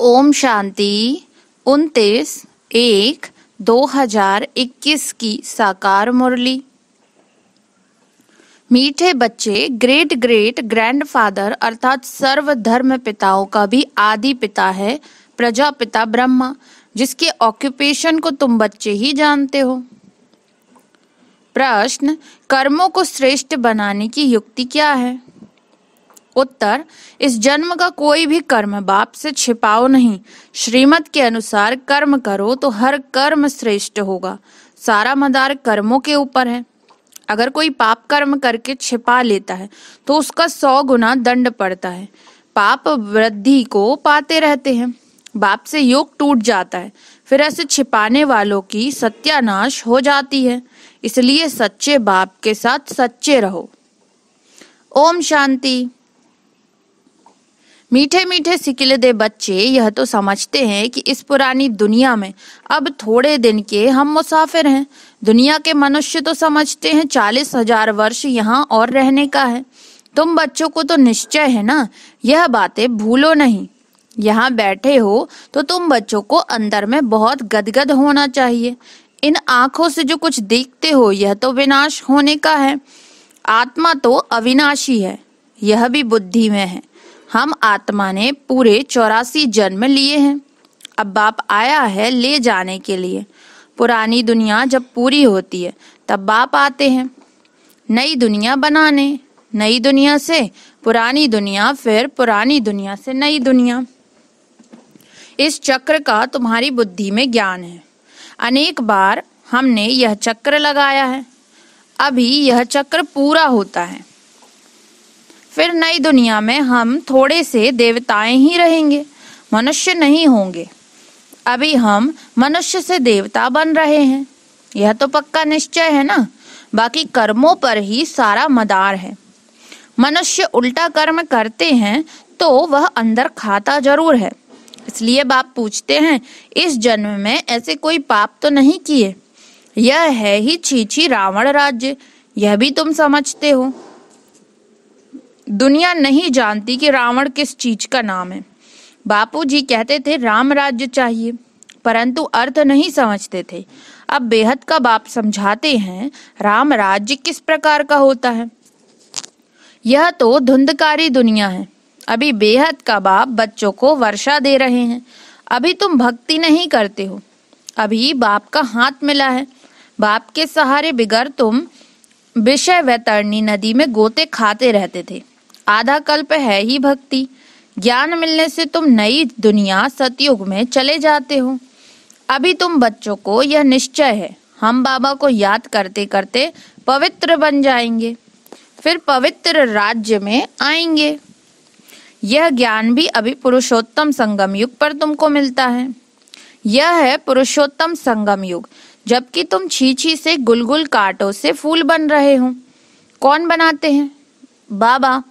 ओम शांति उनतीस एक 2021 की साकार मुरली मीठे बच्चे ग्रेट ग्रेट ग्रैंडफादर अर्थात सर्वधर्म पिताओं का भी आदि पिता है प्रजापिता ब्रह्मा जिसके ऑक्यूपेशन को तुम बच्चे ही जानते हो प्रश्न कर्मों को श्रेष्ठ बनाने की युक्ति क्या है उत्तर इस जन्म का कोई भी कर्म बाप से छिपाओ नहीं श्रीमत के अनुसार कर्म करो तो हर कर्म श्रेष्ठ होगा सारा मदार कर्मों के ऊपर है अगर कोई पाप कर्म करके छिपा लेता है तो उसका सौ गुना दंड पड़ता है पाप वृद्धि को पाते रहते हैं बाप से योग टूट जाता है फिर ऐसे छिपाने वालों की सत्यानाश हो जाती है इसलिए सच्चे बाप के साथ सच्चे रहो ओम शांति मीठे मीठे दे बच्चे यह तो समझते हैं कि इस पुरानी दुनिया में अब थोड़े दिन के हम मुसाफिर हैं दुनिया के मनुष्य तो समझते हैं चालीस हजार वर्ष यहाँ और रहने का है तुम बच्चों को तो निश्चय है ना यह बातें भूलो नहीं यहाँ बैठे हो तो तुम बच्चों को अंदर में बहुत गदगद होना चाहिए इन आंखों से जो कुछ देखते हो यह तो विनाश होने का है आत्मा तो अविनाशी है यह भी बुद्धि में है हम आत्मा ने पूरे चौरासी जन्म लिए हैं अब बाप आया है ले जाने के लिए पुरानी दुनिया जब पूरी होती है तब बाप आते हैं नई दुनिया बनाने नई दुनिया से पुरानी दुनिया फिर पुरानी दुनिया से नई दुनिया इस चक्र का तुम्हारी बुद्धि में ज्ञान है अनेक बार हमने यह चक्र लगाया है अभी यह चक्र पूरा होता है फिर नई दुनिया में हम थोड़े से देवताएं ही रहेंगे मनुष्य नहीं होंगे अभी हम मनुष्य से देवता बन रहे हैं यह तो पक्का निश्चय है ना बाकी कर्मों पर ही सारा मदार है मनुष्य उल्टा कर्म करते हैं तो वह अंदर खाता जरूर है इसलिए बाप पूछते हैं इस जन्म में ऐसे कोई पाप तो नहीं किए यह है ही छीछी रावण राज्य यह भी तुम समझते हो दुनिया नहीं जानती कि रावण किस चीज का नाम है बापू जी कहते थे राम राज्य चाहिए परंतु अर्थ नहीं समझते थे अब बेहद का बाप समझाते हैं राम राज्य किस प्रकार का होता है यह तो धुंधकारी दुनिया है अभी बेहद का बाप बच्चों को वर्षा दे रहे हैं अभी तुम भक्ति नहीं करते हो अभी बाप का हाथ मिला है बाप के सहारे बिगड़ तुम विषय वैतरणी नदी में गोते खाते रहते थे आधा कल्प है ही भक्ति ज्ञान मिलने से तुम नई दुनिया सतयुग में चले जाते हो अभी तुम बच्चों को यह निश्चय है हम बाबा को याद करते करते पवित्र बन जाएंगे फिर पवित्र राज्य में आएंगे यह ज्ञान भी अभी पुरुषोत्तम संगम युग पर तुमको मिलता है यह है पुरुषोत्तम संगम युग जबकि तुम छीछी से गुलगुल कांटों से फूल बन रहे हो कौन बनाते हैं बाबा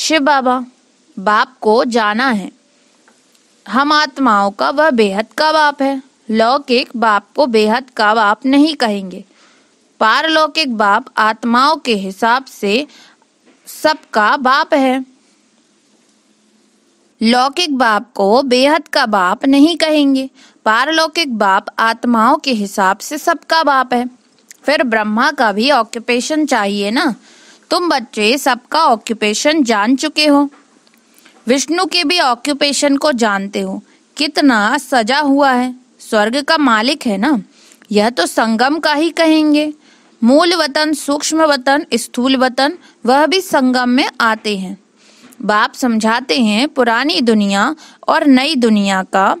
शिव बाबा बाप को जाना है हम आत्माओं का वह बेहद का बाप है लौकिक बाप को बेहद का बाप नहीं कहेंगे पारलौकिक बाप आत्माओं के हिसाब से सबका बाप है लौकिक बाप को बेहद का बाप नहीं कहेंगे पारलौकिक बाप आत्माओं के हिसाब से सबका बाप है फिर ब्रह्मा का भी ऑक्यूपेशन चाहिए ना तुम बच्चे सबका ऑक्यूपेशन जान चुके हो विष्णु के भी ऑक्यूपेशन को जानते हो कितना सजा हुआ है स्वर्ग का मालिक है ना यह तो संगम का ही कहेंगे मूल वतन सूक्ष्म वतन स्थूल वतन वह भी संगम में आते हैं बाप समझाते हैं पुरानी दुनिया और नई दुनिया का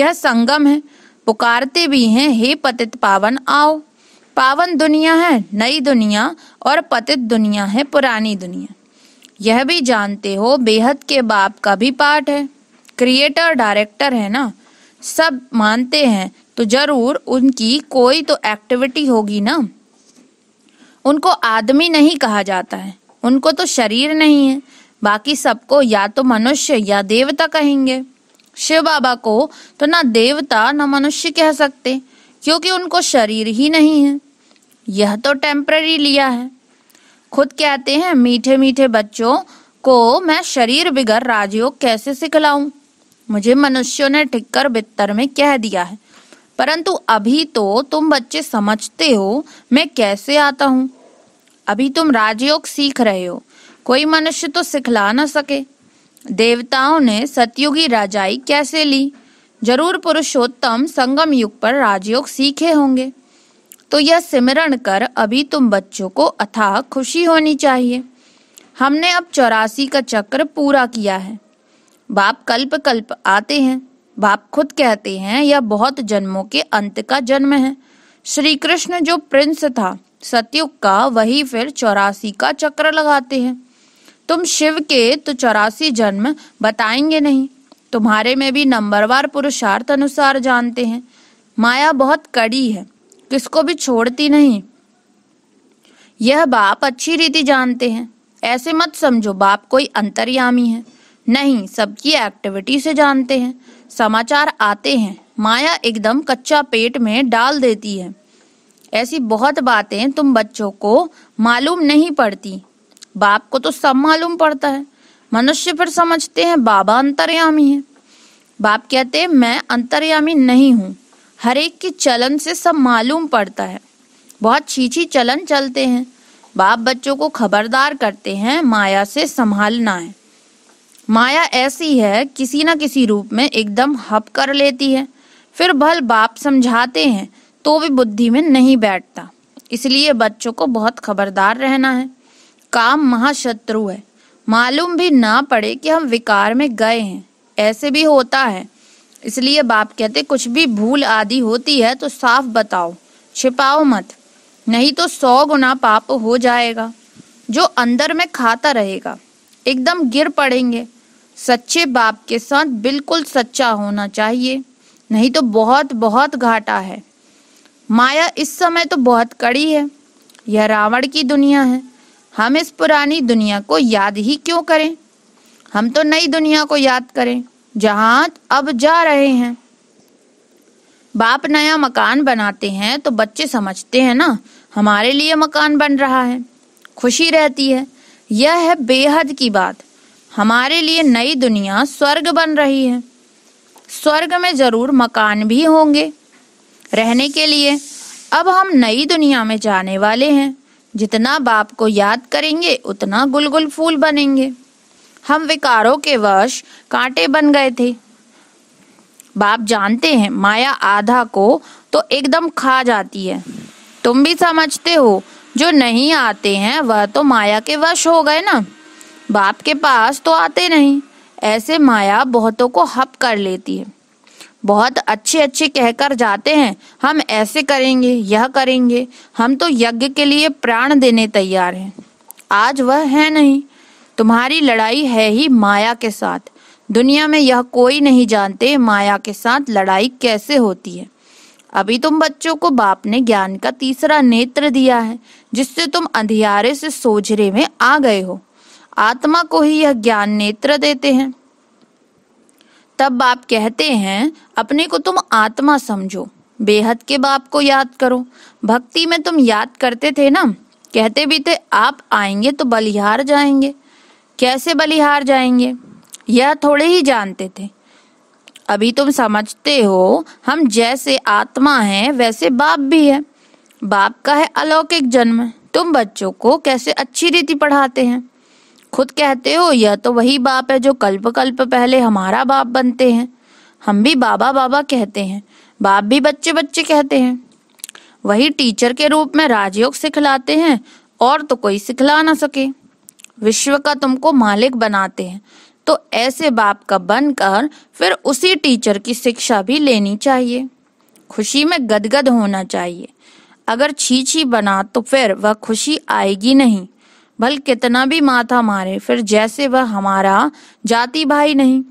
यह संगम है पुकारते भी हैं हे पतित पावन आओ पावन दुनिया है नई दुनिया और पतित दुनिया है पुरानी दुनिया यह भी जानते हो बेहद के बाप का भी पार्ट है क्रिएटर डायरेक्टर है ना सब मानते हैं तो जरूर उनकी कोई तो एक्टिविटी होगी ना उनको आदमी नहीं कहा जाता है उनको तो शरीर नहीं है बाकी सबको या तो मनुष्य या देवता कहेंगे शिव बाबा को तो ना देवता ना मनुष्य कह सकते क्योंकि उनको शरीर ही नहीं है यह तो टेम्प्ररी लिया है खुद कहते हैं मीठे मीठे बच्चों को मैं शरीर बिगर राजयोग कैसे सिखलाऊं मुझे मनुष्यों ने ठिककर बित्तर में कह दिया है परंतु अभी तो तुम बच्चे समझते हो मैं कैसे आता हूँ अभी तुम राजयोग सीख रहे हो कोई मनुष्य तो सिखला ना सके देवताओं ने सतयुगी राजाई कैसे ली जरूर पुरुषोत्तम संगम युग पर राजयोग सीखे होंगे तो यह सिमरण कर अभी तुम बच्चों को अथाह खुशी होनी चाहिए हमने अब चौरासी का चक्र पूरा किया है बाप कल्प कल्प आते हैं बाप खुद कहते हैं यह बहुत जन्मों के अंत का जन्म है श्री कृष्ण जो प्रिंस था सतयुग का वही फिर चौरासी का चक्र लगाते हैं तुम शिव के तो चौरासी जन्म बताएंगे नहीं तुम्हारे में भी नंबरवार पुरुषार्थ अनुसार जानते हैं माया बहुत कड़ी है किसको भी छोड़ती नहीं यह बाप अच्छी रीति जानते हैं ऐसे मत समझो बाप कोई अंतर्यामी है नहीं सबकी एक्टिविटी से जानते हैं समाचार आते हैं माया एकदम कच्चा पेट में डाल देती है ऐसी बहुत बातें तुम बच्चों को मालूम नहीं पड़ती बाप को तो सब मालूम पड़ता है मनुष्य फिर समझते हैं बाबा अंतर्यामी है बाप कहते हैं मैं अंतर्यामी नहीं हूँ हर एक के चलन से सब मालूम पड़ता है बहुत छीछी चलन चलते हैं बाप बच्चों को खबरदार करते हैं माया से संभालना है माया ऐसी है किसी ना किसी रूप में एकदम हप कर लेती है फिर भल बाप समझाते हैं तो भी बुद्धि में नहीं बैठता इसलिए बच्चों को बहुत खबरदार रहना है काम महाशत्रु है मालूम भी ना पड़े कि हम विकार में गए हैं ऐसे भी होता है इसलिए बाप कहते कुछ भी भूल आदि होती है तो साफ बताओ छिपाओ मत नहीं तो सौ गुना पाप हो जाएगा जो अंदर में खाता रहेगा एकदम गिर पड़ेंगे सच्चे बाप के साथ बिल्कुल सच्चा होना चाहिए नहीं तो बहुत बहुत घाटा है माया इस समय तो बहुत कड़ी है यह रावण की दुनिया है हम इस पुरानी दुनिया को याद ही क्यों करें हम तो नई दुनिया को याद करें जहां अब जा रहे हैं बाप नया मकान बनाते हैं तो बच्चे समझते हैं ना हमारे लिए मकान बन रहा है खुशी रहती है यह है बेहद की बात हमारे लिए नई दुनिया स्वर्ग बन रही है स्वर्ग में जरूर मकान भी होंगे रहने के लिए अब हम नई दुनिया में जाने वाले हैं जितना बाप को याद करेंगे उतना गुलगुल फूल बनेंगे हम विकारों के वश कांटे बन गए थे बाप जानते हैं माया आधा को तो एकदम खा जाती है तुम भी समझते हो जो नहीं आते हैं वह तो माया के वश हो गए ना बाप के पास तो आते नहीं ऐसे माया बहुतों को हप कर लेती है बहुत अच्छे अच्छे कहकर जाते हैं हम ऐसे करेंगे यह करेंगे हम तो यज्ञ के लिए प्राण देने तैयार हैं आज वह है नहीं तुम्हारी लड़ाई है ही माया के साथ दुनिया में यह कोई नहीं जानते माया के साथ लड़ाई कैसे होती है अभी तुम बच्चों को बाप ने ज्ञान का तीसरा नेत्र दिया है जिससे तुम अंधियारे से सोझरे में आ गए हो आत्मा को ही यह ज्ञान नेत्र देते हैं तब बाप कहते हैं अपने को तुम आत्मा समझो बेहद के बाप को याद करो भक्ति में तुम याद करते थे ना कहते भी थे आप आएंगे तो बलिहार जाएंगे कैसे बलिहार जाएंगे यह थोड़े ही जानते थे अभी तुम समझते हो हम जैसे आत्मा हैं वैसे बाप भी है बाप का है अलौकिक जन्म तुम बच्चों को कैसे अच्छी रीति पढ़ाते हैं खुद कहते हो यह तो वही बाप है जो कल्प कल्प पहले हमारा बाप बनते हैं हम भी बाबा बाबा कहते हैं बाप भी बच्चे बच्चे कहते हैं वही टीचर के रूप में राजयोग सिखलाते हैं और तो कोई सिखला ना सके विश्व का तुमको मालिक बनाते हैं तो ऐसे बाप का बनकर फिर उसी टीचर की शिक्षा भी लेनी चाहिए खुशी में गदगद होना चाहिए अगर छी छी बना तो फिर वह खुशी आएगी नहीं भल कितना भी माथा मारे फिर जैसे वह हमारा जाति भाई नहीं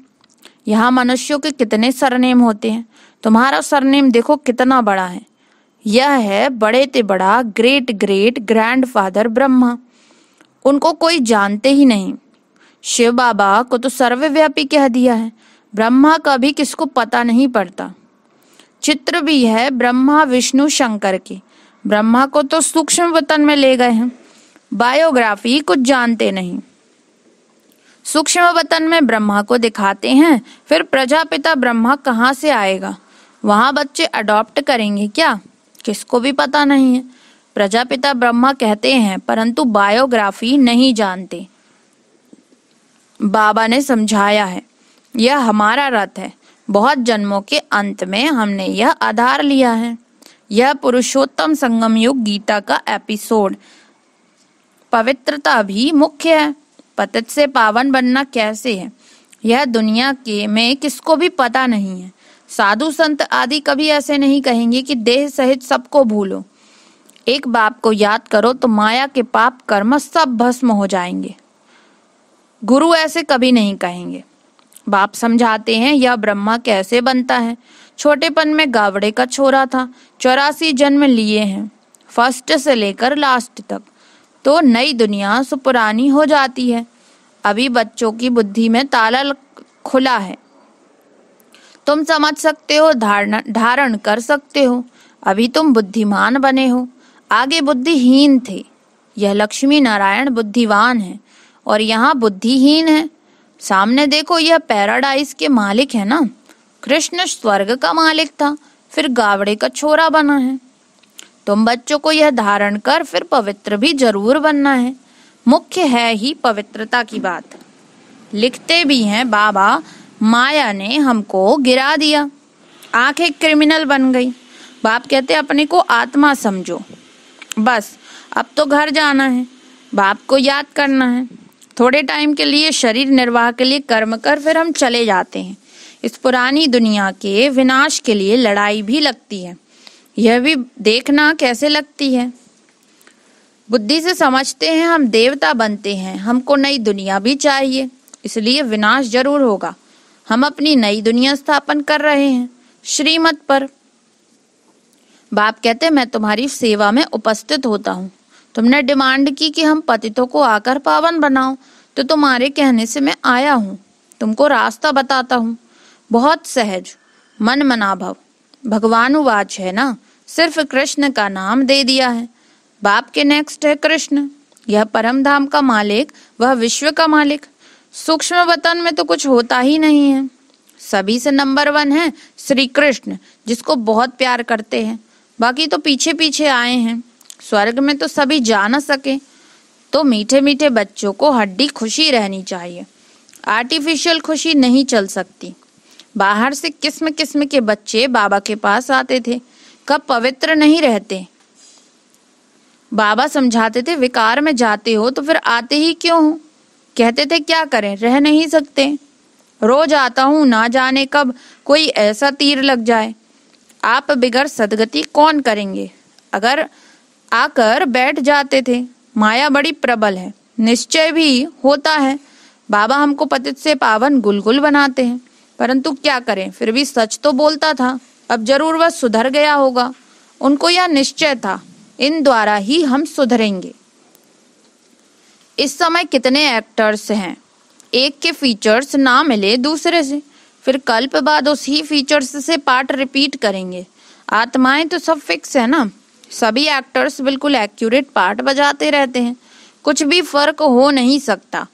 यहाँ मनुष्यों के कितने सरनेम होते हैं तुम्हारा सरनेम देखो कितना बड़ा है यह है बड़े ते बड़ा ग्रेट ग्रेट ग्रैंडफादर ब्रह्मा उनको कोई जानते ही नहीं शिव बाबा को तो सर्वव्यापी कह दिया है ब्रह्मा का भी किसको पता नहीं पड़ता चित्र भी है ब्रह्मा विष्णु शंकर की ब्रह्मा को तो सूक्ष्म वतन में ले गए हैं बायोग्राफी कुछ जानते नहीं सूक्ष्म वतन में ब्रह्मा को दिखाते हैं फिर प्रजापिता ब्रह्मा कहाँ से आएगा वहां बच्चे अडॉप्ट करेंगे क्या किसको भी पता नहीं है प्रजापिता ब्रह्मा कहते हैं परंतु बायोग्राफी नहीं जानते बाबा ने समझाया है यह हमारा रथ है बहुत जन्मों के अंत में हमने यह आधार लिया है यह पुरुषोत्तम संगम युग गीता का एपिसोड पवित्रता भी मुख्य है पतित से पावन बनना कैसे है यह दुनिया के में किसको भी पता नहीं है साधु संत आदि कभी ऐसे नहीं कहेंगे कि देह सहित सबको भूलो एक बाप को याद करो तो माया के पाप कर्म सब भस्म हो जाएंगे गुरु ऐसे कभी नहीं कहेंगे बाप समझाते हैं यह ब्रह्मा कैसे बनता है छोटेपन में गावड़े का छोरा था चौरासी जन्म लिए हैं फर्स्ट से लेकर लास्ट तक तो नई दुनिया सुपुरानी हो जाती है अभी बच्चों की बुद्धि में ताला खुला है तुम समझ सकते हो धारण धारण कर सकते हो अभी तुम बुद्धिमान बने हो आगे बुद्धिहीन थे यह लक्ष्मी नारायण बुद्धिवान है और यहाँ बुद्धिहीन है सामने देखो यह पैराडाइज के मालिक है ना कृष्ण स्वर्ग का मालिक था फिर गावड़े का छोरा बना है तुम बच्चों को यह धारण कर फिर पवित्र भी जरूर बनना है मुख्य है ही पवित्रता की बात लिखते भी हैं बाबा माया ने हमको गिरा दिया आंखें क्रिमिनल बन गई बाप कहते अपने को आत्मा समझो बस अब तो घर जाना है बाप को याद करना है थोड़े टाइम के लिए शरीर निर्वाह के लिए कर्म कर फिर हम चले जाते हैं इस पुरानी दुनिया के विनाश के लिए लड़ाई भी लगती है यह भी देखना कैसे लगती है बुद्धि से समझते हैं हम देवता बनते हैं हमको नई दुनिया भी चाहिए इसलिए विनाश जरूर होगा हम अपनी नई दुनिया स्थापन कर रहे हैं श्रीमत पर बाप कहते मैं तुम्हारी सेवा में उपस्थित होता हूँ तुमने डिमांड की कि हम पतितों को आकर पावन बनाओ तो तुम्हारे कहने से मैं आया हूँ तुमको रास्ता बताता हूँ बहुत सहज मन मनाभव भगवान उवाच है ना सिर्फ कृष्ण का नाम दे दिया है बाप के नेक्स्ट है कृष्ण यह परम धाम का मालिक वह विश्व का मालिक सूक्ष्म वतन में तो कुछ होता ही नहीं है सभी से नंबर वन है श्री कृष्ण जिसको बहुत प्यार करते हैं बाकी तो पीछे पीछे आए हैं स्वर्ग में तो सभी जा ना सके तो मीठे मीठे बच्चों को हड्डी खुशी रहनी चाहिए आर्टिफिशियल खुशी नहीं चल सकती बाहर से किस्म किस्म के बच्चे बाबा के पास आते थे कब पवित्र नहीं रहते बाबा समझाते थे विकार में जाते हो तो फिर आते ही क्यों हो कहते थे क्या करें रह नहीं सकते रोज आता हूं ना जाने कब कोई ऐसा तीर लग जाए आप बिगर सदगति कौन करेंगे अगर आकर बैठ जाते थे माया बड़ी प्रबल है निश्चय भी होता है बाबा हमको पतित से पावन गुलगुल बनाते हैं परंतु क्या करें फिर भी सच तो बोलता था अब जरूर वह सुधर गया होगा उनको यह निश्चय था इन द्वारा ही हम सुधरेंगे इस समय कितने एक्टर्स हैं एक के फीचर्स ना मिले दूसरे से फिर कल्प बाद उसी फीचर्स से पार्ट रिपीट करेंगे आत्माएं तो सब फिक्स है ना सभी एक्टर्स बिल्कुल एक्यूरेट पार्ट बजाते रहते हैं कुछ भी फर्क हो नहीं सकता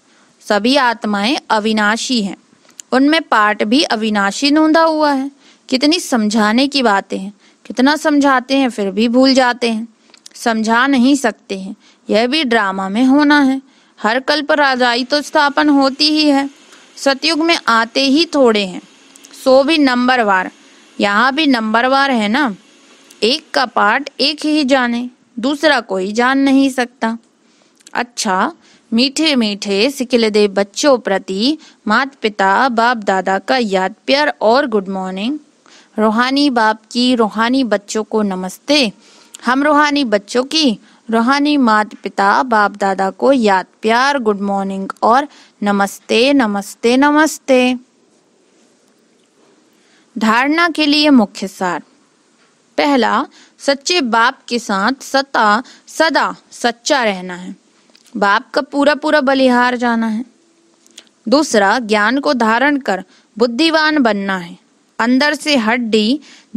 सभी आत्माएं अविनाशी हैं उनमें पार्ट भी अविनाशी नूंधा हुआ है कितनी समझाने की बातें हैं कितना समझाते हैं फिर भी भूल जाते हैं समझा नहीं सकते हैं यह भी ड्रामा में होना है हर कल्प राजाई तो स्थापन होती ही है सतयुग में आते ही थोड़े हैं सो भी नंबरवार यहाँ भी वार है ना एक का पाठ एक ही जाने दूसरा कोई जान नहीं सकता अच्छा मीठे मीठे दे बच्चों प्रति माता पिता बाप दादा का याद प्यार और गुड मॉर्निंग रूहानी बाप की रूहानी बच्चों को नमस्ते हम रूहानी बच्चों की रूहानी मात पिता बाप दादा को याद प्यार गुड मॉर्निंग और नमस्ते नमस्ते नमस्ते धारणा के लिए मुख्य सार पहला सच्चे बाप के साथ सता सदा सच्चा रहना है बाप का पूरा पूरा बलिहार जाना है दूसरा ज्ञान को धारण कर बुद्धिवान बनना है अंदर से हड्डी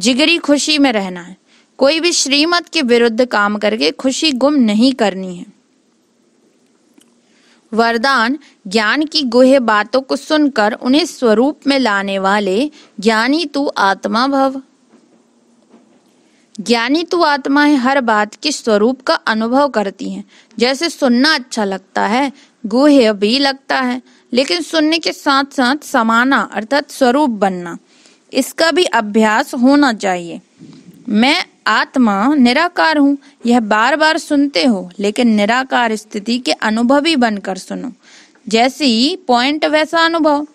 जिगरी खुशी में रहना है कोई भी श्रीमत के विरुद्ध काम करके खुशी गुम नहीं करनी है वरदान ज्ञान की गुह बातों को सुनकर उन्हें स्वरूप में लाने वाले ज्ञानी तू आत्मा भव ज्ञानी तू है हर बात के स्वरूप का अनुभव करती है जैसे सुनना अच्छा लगता है गुह भी लगता है लेकिन सुनने के साथ साथ समाना अर्थात स्वरूप बनना इसका भी अभ्यास होना चाहिए मैं आत्मा निराकार हूँ यह बार बार सुनते हो लेकिन निराकार स्थिति के अनुभवी बनकर सुनो जैसी पॉइंट वैसा अनुभव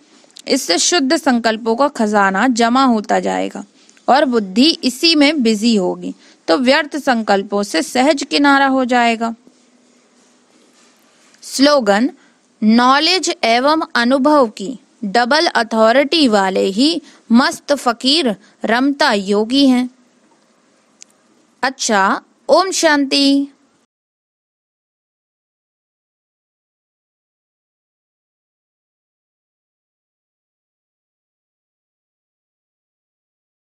इससे शुद्ध संकल्पों का खजाना जमा होता जाएगा और बुद्धि इसी में बिजी होगी तो व्यर्थ संकल्पों से सहज किनारा हो जाएगा स्लोगन नॉलेज एवं अनुभव की डबल अथॉरिटी वाले ही मस्त फकीर रमता योगी हैं अच्छा ओम शांति